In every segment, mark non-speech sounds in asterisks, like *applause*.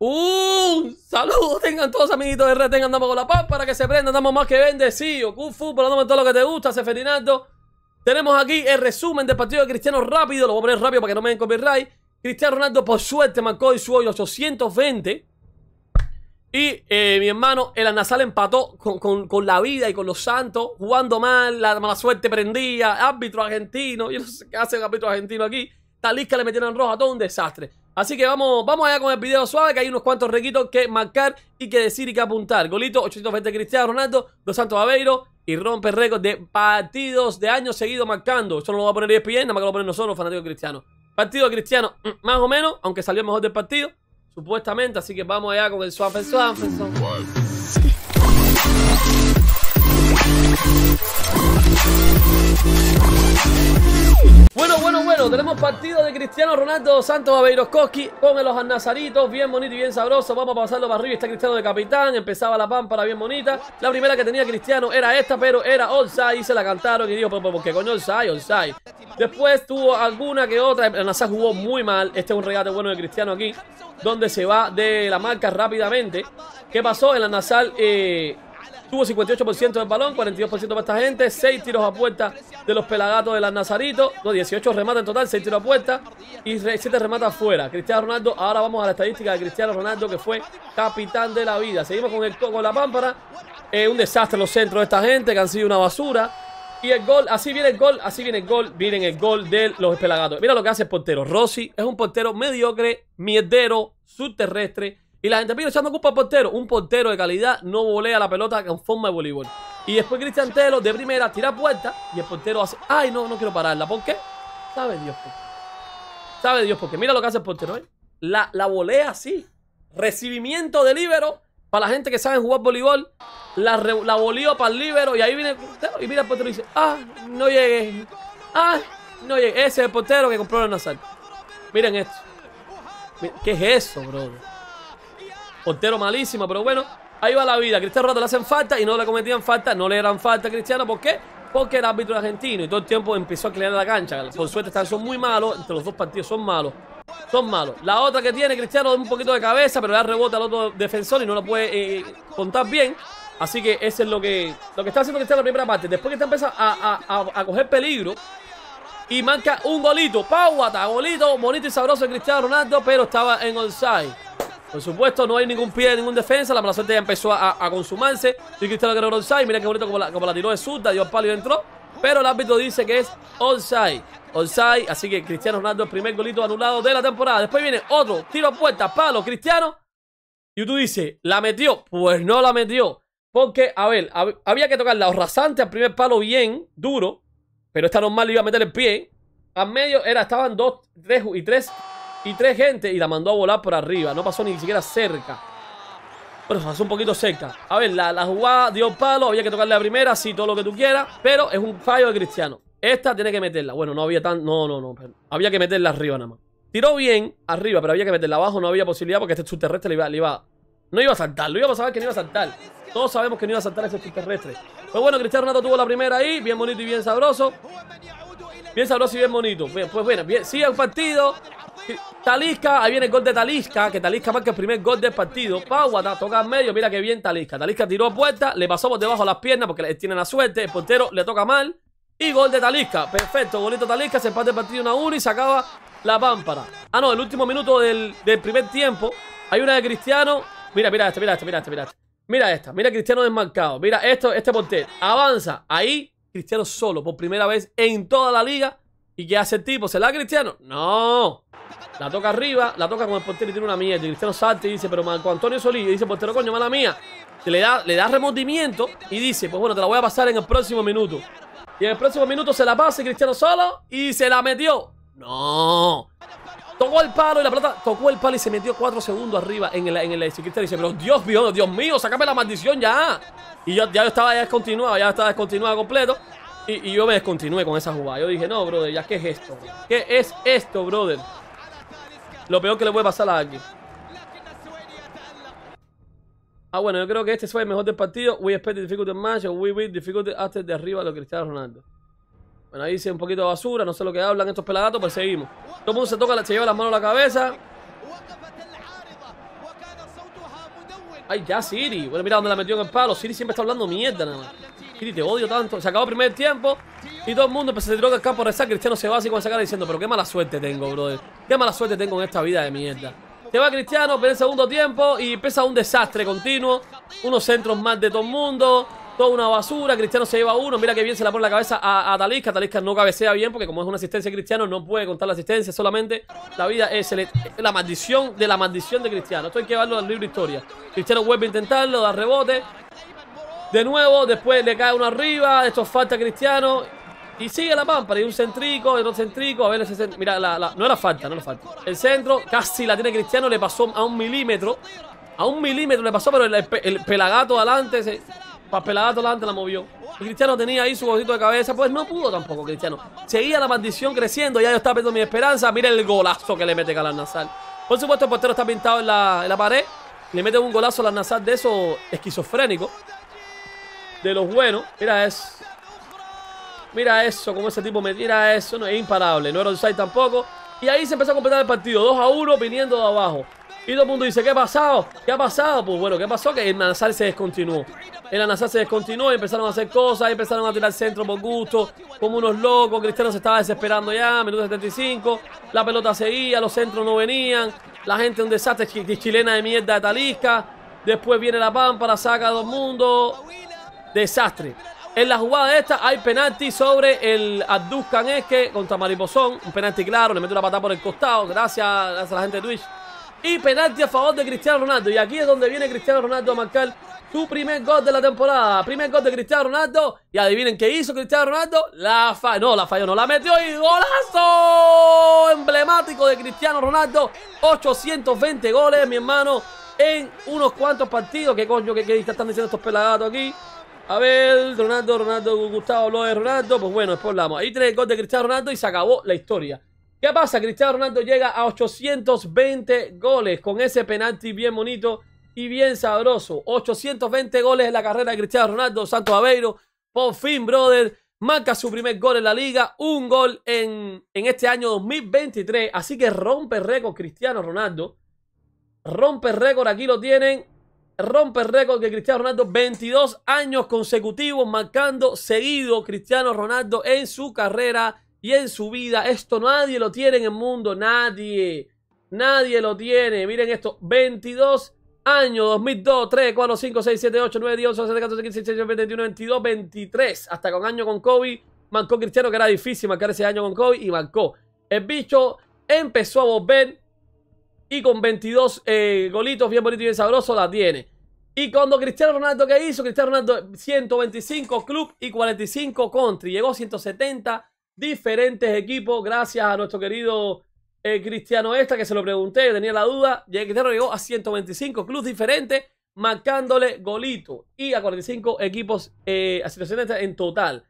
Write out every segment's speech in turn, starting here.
Un saludo, *laughs* tengan todos amiguitos de Red, tengan andamos con la paz para que se prenda, andamos más que bendecidos, o Fu, pero todo lo que te gusta, Seferinaldo. Tenemos aquí el resumen del partido de Cristiano rápido, lo voy a poner rápido para que no me den copyright. Cristiano Ronaldo por suerte marcó y su hoy 820. Y mi hermano, el Anasal empató con, la vida y con los santos, jugando mal, la mala suerte prendía, árbitro argentino, *laughs* yo no sé qué hace el árbitro argentino aquí, Talisca le metieron roja, todo un desastre. Así que vamos, vamos allá con el video suave, que hay unos cuantos requitos que marcar y que decir y que apuntar. Golito, 820 Cristiano Ronaldo, Dos Santos Aveiro y rompe récord de partidos de años seguidos marcando. Eso no lo va a poner ESPN, nada más que lo poner nosotros, fanático Cristiano. Partido cristiano, mm, más o menos, aunque salió mejor del partido, supuestamente. Así que vamos allá con el suave, suave, suave. Bueno, bueno, bueno, tenemos partido de Cristiano Ronaldo Santos Aveiroskoski con los Nazaritos, bien bonito y bien sabroso. Vamos a pasarlo para arriba. Está Cristiano de capitán. Empezaba la pámpara bien bonita. La primera que tenía Cristiano era esta, pero era Olsay. Y se la cantaron y dijo, ¿por qué coño Olsay? Olsay. Después tuvo alguna que otra. El Nazar jugó muy mal. Este es un regate bueno de Cristiano aquí, donde se va de la marca rápidamente. ¿Qué pasó? en El Nazar eh, Tuvo 58% del balón, 42% para esta gente, 6 tiros a puerta de los pelagatos de las Nazarito, 18 remates en total, 6 tiros a puerta y 7 rematas fuera. Cristiano Ronaldo, ahora vamos a la estadística de Cristiano Ronaldo que fue capitán de la vida. Seguimos con, el, con la pámpara, eh, un desastre los centros de esta gente que han sido una basura. Y el gol, así viene el gol, así viene el gol, vienen el gol de los pelagatos. Mira lo que hace el portero. Rossi es un portero mediocre, mierdero, subterrestre y la gente pide echando culpa al portero. Un portero de calidad no volea la pelota con forma de voleibol. Y después Cristian Telo de primera tira puerta y el portero hace. Ay, no, no quiero pararla. ¿Por qué? Sabe Dios por qué. Sabe Dios por qué. Mira lo que hace el portero. ¿eh? La, la volea así. Recibimiento de libero para la gente que sabe jugar voleibol. La, la para el libero y ahí viene el portero. Y mira el portero y dice: Ah, no llegué. Ah, no llegué. Ese es el portero que compró el Nazar. Miren esto. ¿Qué es eso, bro? Portero malísimo, pero bueno, ahí va la vida. Cristiano Ronaldo le hacen falta y no le cometían falta, no le eran falta a Cristiano. ¿Por qué? Porque era árbitro argentino y todo el tiempo empezó a crear la cancha. Por suerte están, son muy malos, entre los dos partidos son malos. Son malos. La otra que tiene Cristiano es un poquito de cabeza, pero le da rebote al otro defensor y no lo puede eh, contar bien. Así que eso es lo que, lo que está haciendo Cristiano en la primera parte. Después que está empezando a, coger peligro, y marca un golito. Pauata, golito bonito y sabroso de Cristiano Ronaldo, pero estaba en onside. Por supuesto, no hay ningún pie, ningún defensa. La mala suerte ya empezó a, consumarse. Y Cristiano que onside. Mira qué bonito como la, tiró de Suta. Dio palo y entró. Pero el árbitro dice que es onside. Onside. Así que Cristiano Ronaldo, el primer golito anulado de la temporada. Después viene otro tiro a puerta, palo, Cristiano. Y tú dice ¿la metió? Pues no la metió. Porque, a ver, había que tocarla la rasante al primer palo bien, duro. Pero esta normal le iba a meter el pie. Al medio era, estaban dos, tres y tres y tres gente y la mandó a volar por arriba. No pasó ni siquiera cerca. Pero pasó un poquito cerca. A ver, la, la jugada dio palo. Había que tocarle la primera, sí, todo lo que tú quieras. Pero es un fallo de Cristiano. Esta tiene que meterla. Bueno, no había tan... No, no, no. Había que meterla arriba nada más. Tiró bien arriba, pero había que meterla abajo. No había posibilidad porque este subterrestre le iba... iba no iba a saltar. Lo iba a saber que no iba a saltar. Todos sabemos que no iba a saltar ese subterrestre. Pues bueno, Cristiano Ronaldo tuvo la primera ahí. Bien bonito y bien sabroso. Bien sabroso y bien bonito. pues bueno, bien, sigue el partido. Talisca, ahí viene el gol de Talisca, que Talisca marca el primer gol del partido. Páguata, toca en medio, mira que bien Talisca. Talisca tiró a puerta, le pasó por debajo las piernas porque tiene la suerte, el portero le toca mal. Y gol de Talisca, perfecto, golito Talisca, se empate el partido 1 a 1 y se acaba la pámpara. Ah, no, el último minuto del, primer tiempo. Hay una de Cristiano. Mira, mira esta, mira esta, mira esta, mira Mira esta, mira Cristiano desmarcado. Mira esto, este portero. Avanza. Ahí, Cristiano solo, por primera vez en toda la liga. ¿Y qué hace el tipo? ¿Se la da Cristiano? No. La toca arriba, la toca con el portero y tiene una mierda. Y Cristiano salta y dice, pero Marco Antonio Solís. Y dice, portero, coño, mala mía. le da, le da remordimiento y dice, pues bueno, te la voy a pasar en el próximo minuto. Y en el próximo minuto se la pasa Cristiano solo y se la metió. No. Tocó el palo y la plata tocó el palo y se metió cuatro segundos arriba en el, en el Cristiano dice, pero Dios mío, Dios mío, sácame la maldición ya. Y yo ya estaba ya descontinuado, ya estaba descontinuado completo. Y, y yo me descontinué con esa jugada. Yo dije, no, brother, ya, ¿qué es esto? ¿Qué es esto, brother? Lo peor que le puede pasar a alguien. Ah, bueno, yo creo que este fue el mejor del partido. We expect difficulty match we win difficulty hasta de arriba lo Cristiano Ronaldo. Bueno, ahí dice un poquito de basura, no sé lo que hablan estos pelagatos, pero pues seguimos. Todo el mundo se toca, se lleva las manos a la cabeza. Ay, ya Siri. Bueno, mira dónde la metió en el palo. Siri siempre está hablando mierda nada más. Siri, te odio tanto. Se acabó el primer tiempo. Y todo el mundo empezó a droga el campo a rezar. Cristiano se va así con esa diciendo, pero qué mala suerte tengo, brother. Qué mala suerte tengo en esta vida de mierda. Se va Cristiano, pero el segundo tiempo y pesa un desastre continuo. Unos centros más de todo el mundo. Toda una basura. Cristiano se lleva uno. Mira que bien se la pone la cabeza a, Talisca. Talisca no cabecea bien porque como es una asistencia de Cristiano no puede contar la asistencia. Solamente la vida es la maldición de la maldición de Cristiano. Esto hay que llevarlo al libro historia. Cristiano vuelve a intentarlo, da rebote. De nuevo, después le cae uno arriba. Esto falta falta Cristiano. Y sigue la pámpara. hay un centrico, otro centrico. A ver, ese centro, Mira, la, no era falta, no era falta. El centro casi la tiene Cristiano. Le pasó a un milímetro. A un milímetro le pasó, pero el, pelagato adelante. para pelagato adelante la movió. Y Cristiano tenía ahí su gocito de cabeza. Pues no pudo tampoco, Cristiano. Seguía la maldición creciendo. Ya yo estaba perdiendo mi esperanza. Mira el golazo que le mete la Por supuesto, el portero está pintado en la, pared. Le mete un golazo a la de eso esquizofrénico de los buenos. Mira eso. Mira eso, como ese tipo me... Mira eso, no, es imparable. No era side tampoco. Y ahí se empezó a completar el partido. 2 a 1 viniendo de abajo. Y todo el mundo dice, ¿qué ha pasado? ¿Qué ha pasado? Pues bueno, ¿qué pasó? Que el Nazar se descontinuó. El Nazar se descontinuó y empezaron a hacer cosas, empezaron a tirar centro por gusto, como unos locos. Cristiano se estaba desesperando ya, minuto 75. La pelota seguía, los centros no venían. La gente un desastre, chilena de mierda de Talisca. Después viene la Pámpara, saca a dos mundos. Desastre. En la jugada esta hay penalti sobre el Abduzcan Esque contra Mariposón. Un penalti claro, le mete la patada por el costado. Gracias, a la gente de Twitch. Y penalti a favor de Cristiano Ronaldo. Y aquí es donde viene Cristiano Ronaldo a marcar su primer gol de la temporada. Primer gol de Cristiano Ronaldo. Y adivinen qué hizo Cristiano Ronaldo. La fa No, la falló, no la metió. Y golazo emblemático de Cristiano Ronaldo. 820 goles, mi hermano. En unos cuantos partidos. ¿Qué coño? ¿Qué, están diciendo estos pelagatos aquí? ver, Ronaldo, Ronaldo, Gustavo habló Ronaldo. Pues bueno, después hablamos. Ahí tres gol de Cristiano Ronaldo y se acabó la historia. ¿Qué pasa? Cristiano Ronaldo llega a 820 goles con ese penalti bien bonito y bien sabroso. 820 goles en la carrera de Cristiano Ronaldo, Santos Aveiro. Por fin, brother, marca su primer gol en la liga. Un gol en, en este año 2023. Así que rompe récord Cristiano Ronaldo. Rompe récord, aquí lo tienen rompe el récord de Cristiano Ronaldo, 22 años consecutivos marcando seguido Cristiano Ronaldo en su carrera y en su vida. Esto nadie lo tiene en el mundo, nadie. Nadie lo tiene. Miren esto, 22 años, 2002, 3, 4, 5, 6, 7, 8, 9, 10, 11, 12, 13, 14, 15, 16, 17, 21, 22, 23. Hasta con año con COVID, marcó Cristiano, que era difícil marcar ese año con COVID y marcó. El bicho empezó a volver y con 22 eh, golitos, bien bonito y bien sabroso, la tiene. Y cuando Cristiano Ronaldo, ¿qué hizo? Cristiano Ronaldo, 125 club y 45 country. Llegó a 170 diferentes equipos, gracias a nuestro querido eh, Cristiano Esta, que se lo pregunté, tenía la duda. Cristiano llegó a 125 clubes diferentes, marcándole golito. Y a 45 equipos, eh, en total.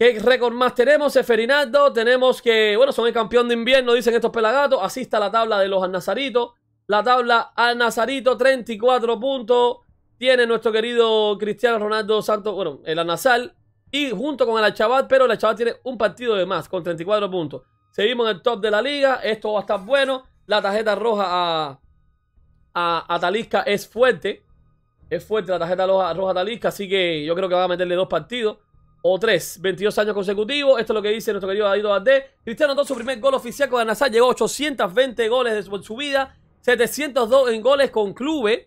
¿Qué récord más tenemos? Eferinaldo. Tenemos que, bueno, son el campeón de invierno, dicen estos pelagatos. Así está la tabla de los alnazaritos. La tabla alnazarito, 34 puntos. Tiene nuestro querido Cristiano Ronaldo Santos, bueno, el alnazar. Y junto con el Alchabat, pero el chaval tiene un partido de más, con 34 puntos. Seguimos en el top de la liga. Esto va a estar bueno. La tarjeta roja a, a, a Talisca es fuerte. Es fuerte la tarjeta roja, roja a Talisca, así que yo creo que va a meterle dos partidos o 3. 22 años consecutivos. Esto es lo que dice nuestro querido David Valdés Cristiano anotó su primer gol oficial con Anasal. Llegó a 820 goles en su vida. 702 en goles con clubes.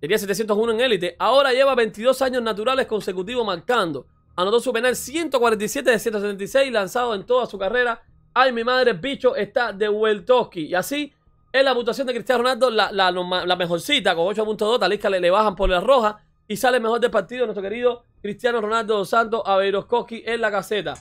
Tenía 701 en élite. Ahora lleva 22 años naturales consecutivos marcando. Anotó su penal 147 de 176 lanzado en toda su carrera. Ay, mi madre, bicho está de Weltoski. Y así es la mutación de Cristiano Ronaldo, la, la, mejorcita, con 8.2. Talisca le, le bajan por la roja. Y sale mejor del partido nuestro querido Cristiano Ronaldo Santos a en la caseta.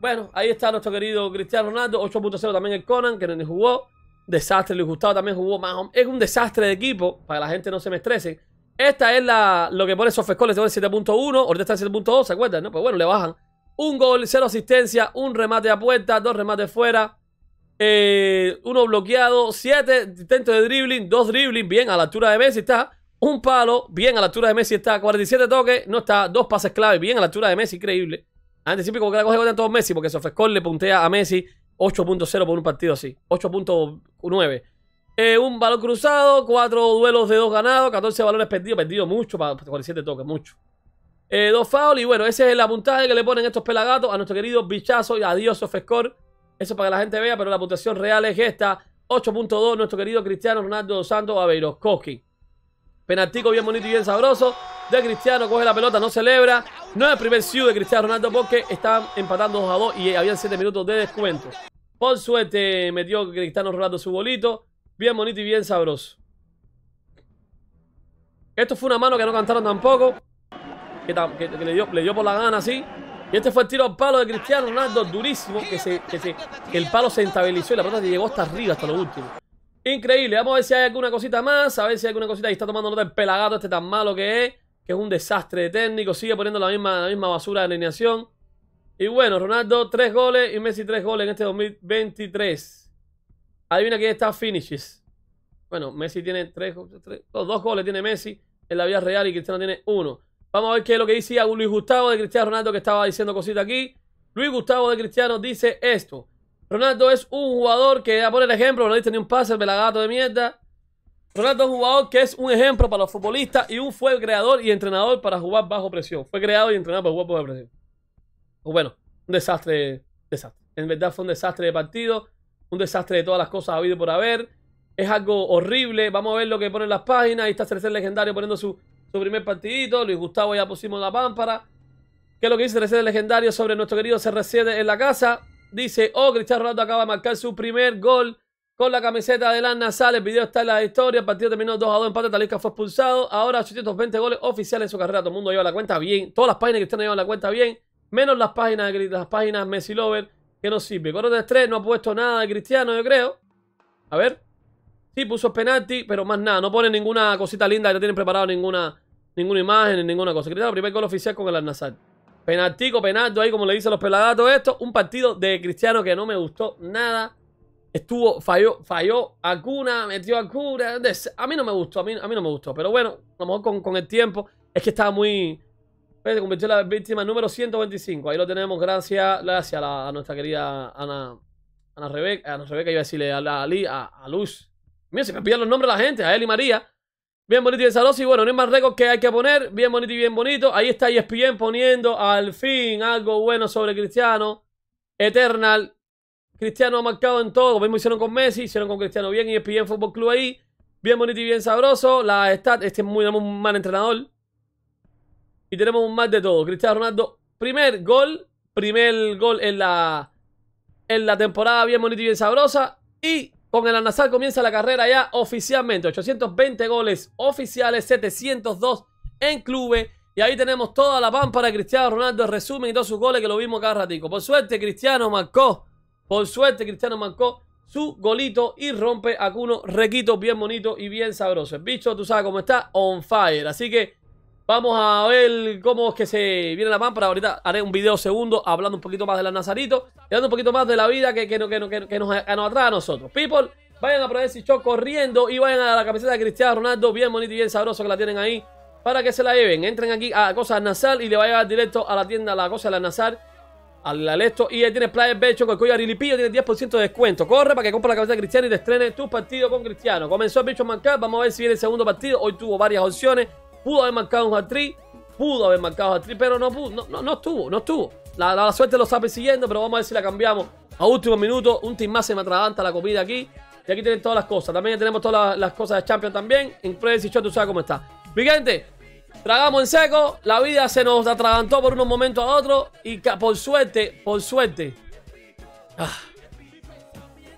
Bueno, ahí está nuestro querido Cristiano Ronaldo. 8.0 también el Conan, que no jugó. Desastre, Luis Gustavo también jugó. Más es un desastre de equipo, para que la gente no se me estrese. Esta es la, lo que pone Sofesco, le pone 7.1. Ahorita está en 7.2, ¿se acuerdan? Pues bueno, le bajan. Un gol, cero asistencia, un remate a puerta, dos remates fuera. Eh, uno bloqueado, siete intentos de dribbling, dos dribbling, bien, a la altura de Messi está. Un palo, bien a la altura de Messi está. 47 toques, no está. Dos pases clave, bien a la altura de Messi, increíble. Antes siempre como que la coge con todos Messi, porque Sofescore le puntea a Messi 8.0 por un partido así. 8.9. Eh, un balón cruzado, cuatro duelos de dos ganados, 14 balones perdidos, perdido mucho para 47 toques, mucho. Eh, dos fouls y bueno, ese es la apuntaje que le ponen estos pelagatos a nuestro querido bichazo y adiós Sofescore. Eso para que la gente vea, pero la puntuación real es esta. 8.2 nuestro querido Cristiano Ronaldo Santos Koski Penaltico bien bonito y bien sabroso. De Cristiano coge la pelota, no celebra. No es el primer siu de Cristiano Ronaldo porque estaban empatando 2 a 2 y habían 7 minutos de descuento. Por suerte metió Cristiano Ronaldo su bolito. Bien bonito y bien sabroso. Esto fue una mano que no cantaron tampoco. Que, le, dio, por la gana así. Y este fue el tiro al palo de Cristiano Ronaldo, durísimo, que, que el palo se estabilizó y la pelota llegó hasta arriba, hasta lo último. Increíble, vamos a ver si hay alguna cosita más, a ver si hay alguna cosita. Ahí está tomando nota el pelagato este tan malo que es, que es un desastre técnico, sigue poniendo la misma, misma basura de alineación. Y bueno, Ronaldo, tres goles y Messi tres goles en este 2023. Adivina quién está finishes. Bueno, Messi tiene tres, dos, goles tiene Messi en la vida real y Cristiano tiene uno. Vamos a ver qué es lo que dice Luis Gustavo de Cristiano Ronaldo que estaba diciendo cosita aquí. Luis Gustavo de Cristiano dice esto. Ronaldo es un jugador que, a por el ejemplo, no diste ni un pase, gato de mierda. Ronaldo es un jugador que es un ejemplo para los futbolistas y un fue creador y entrenador para jugar bajo presión. Fue creado y entrenado para jugar bajo presión. Pues bueno, un desastre, desastre. En verdad fue un desastre de partido, un desastre de todas las cosas habido por haber. Es algo horrible. Vamos a ver lo que pone en las páginas. Ahí está Tercer Legendario poniendo su, primer partidito. Luis Gustavo ya pusimos la pámpara. ¿Qué es lo que dice Tercer Legendario sobre nuestro querido CR7 en la casa? dice, oh, Cristiano Ronaldo acaba de marcar su primer gol con la camiseta del Arnazal, El video está en la historia. El partido terminó 2 a 2 empate. Talisca fue expulsado. Ahora 820 goles oficiales en su carrera. Todo el mundo lleva la cuenta bien. Todas las páginas que están llevan la cuenta bien. Menos las páginas las páginas Messi Lover que no sirve. de 3 no ha puesto nada de Cristiano, yo creo. A ver. Sí, puso penalti, pero más nada. No pone ninguna cosita linda que no tienen preparado ninguna, ninguna imagen, ninguna cosa. Cristiano, primer gol oficial con el Al Penaltico, penalto, ahí, como le dicen los peladatos esto. Un partido de Cristiano que no me gustó nada. Estuvo, falló, falló A cuna, metió a alguna. A mí no me gustó, a mí, a mí no me gustó. Pero bueno, a lo mejor con, el tiempo es que estaba muy... Eh, se convirtió en la víctima número 125. Ahí lo tenemos, gracias, gracias a, nuestra querida Ana, Ana Rebeca. Ana Rebeca iba a decirle a, la, a, Luz. Mira, se me pillan los nombres de la gente, a él y María. Bien bonito y bien sabroso. Y bueno, no hay más récords que hay que poner. Bien bonito y bien bonito. Ahí está ESPN poniendo al fin algo bueno sobre Cristiano. Eternal. Cristiano ha marcado en todo. vemos que hicieron con Messi, hicieron con Cristiano bien. y e ESPN Fútbol Club ahí. Bien bonito y bien sabroso. La stat, este es muy un mal entrenador. Y tenemos un mal de todo. Cristiano Ronaldo, primer gol. Primer gol en la, en la temporada bien bonito y bien sabrosa. Y con el Anasal comienza la carrera ya oficialmente. 820 goles oficiales, 702 en clubes. Y ahí tenemos toda la pámpara de Cristiano Ronaldo, resumen y todos sus goles que lo vimos cada ratico. Por suerte, Cristiano marcó. Por suerte, Cristiano marcó su golito y rompe a Cuno Requito bien bonito y bien sabroso. El bicho, tú sabes cómo está, on fire. Así que Vamos a ver cómo es que se viene la pámpara. Ahorita haré un video segundo hablando un poquito más de la Nazarito. Y dando un poquito más de la vida que, nos, nos atrae a nosotros. People, vayan a probar si show corriendo y vayan a la camiseta de Cristiano Ronaldo. Bien bonito y bien sabroso que la tienen ahí. Para que se la lleven. Entren aquí a Cosas Nazar y le vayan directo a la tienda La Cosa de Nazar. Al, esto. Y ahí tienes Player Becho con el cuello arilipillo. Tiene 10% de descuento. Corre para que compre la camiseta de Cristiano y te estrene tu partido con Cristiano. Comenzó el Bicho Mancar. Vamos a ver si viene el segundo partido. Hoy tuvo varias opciones. Pudo haber marcado un hat pudo haber marcado hat-trick, pero no, pudo, no, no, estuvo, no estuvo. La, suerte lo está persiguiendo, pero vamos a ver si la cambiamos a último minuto. Un team más se me atraganta la comida aquí. Y aquí tienen todas las cosas. También tenemos todas las, cosas de Champions también. En Freddy Shot, tú sabes cómo está. vigente tragamos en seco. La vida se nos atragantó por unos momentos a otros. Y por suerte, por suerte. Ah.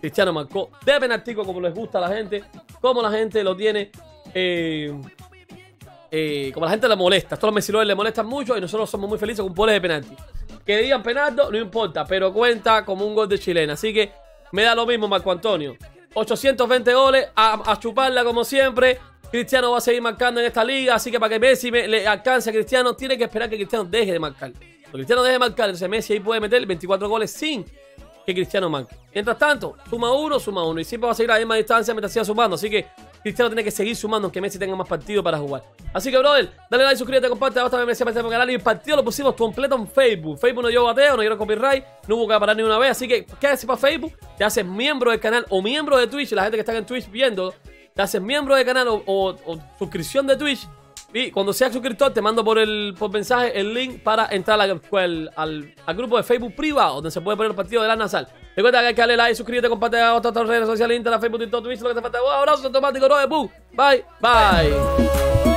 Cristiano marcó de penaltico como les gusta a la gente. Como la gente lo tiene eh, eh, como la gente le molesta, A todos los le molestan mucho y nosotros somos muy felices con goles de penalti. Que digan penalto, no importa, pero cuenta como un gol de chilena. Así que me da lo mismo, Marco Antonio. 820 goles, a, chuparla como siempre. Cristiano va a seguir marcando en esta liga, así que para que Messi le alcance a Cristiano, tiene que esperar que Cristiano deje de marcar. Cristiano deje de marcar, entonces Messi ahí puede meter 24 goles sin que Cristiano marque. Mientras tanto, suma uno, suma uno. Y siempre va a seguir a la misma distancia mientras siga sumando. Así que Cristiano tiene que seguir sumando aunque Messi tenga más partidos para jugar. Así que, brother, dale like, suscríbete, comparte, basta Messi para el canal. Y el partido lo pusimos completo en Facebook. Facebook no dio bateo, no dieron copyright, no hubo que parar ni una vez. Así que, ¿qué haces para Facebook? Te haces miembro del canal o miembro de Twitch, la gente que está en Twitch viendo, te haces miembro del canal o suscripción de Twitch y cuando seas suscriptor, te mando por el mensaje el link para entrar al, al, grupo de Facebook privado, donde se puede poner el partido de la nasal. Recuerda que hay que darle like, suscríbete, comparte a otras redes sociales, Instagram, Facebook, TikTok, Twitch, lo que te falta. Un abrazo automático, no de Bye, bye.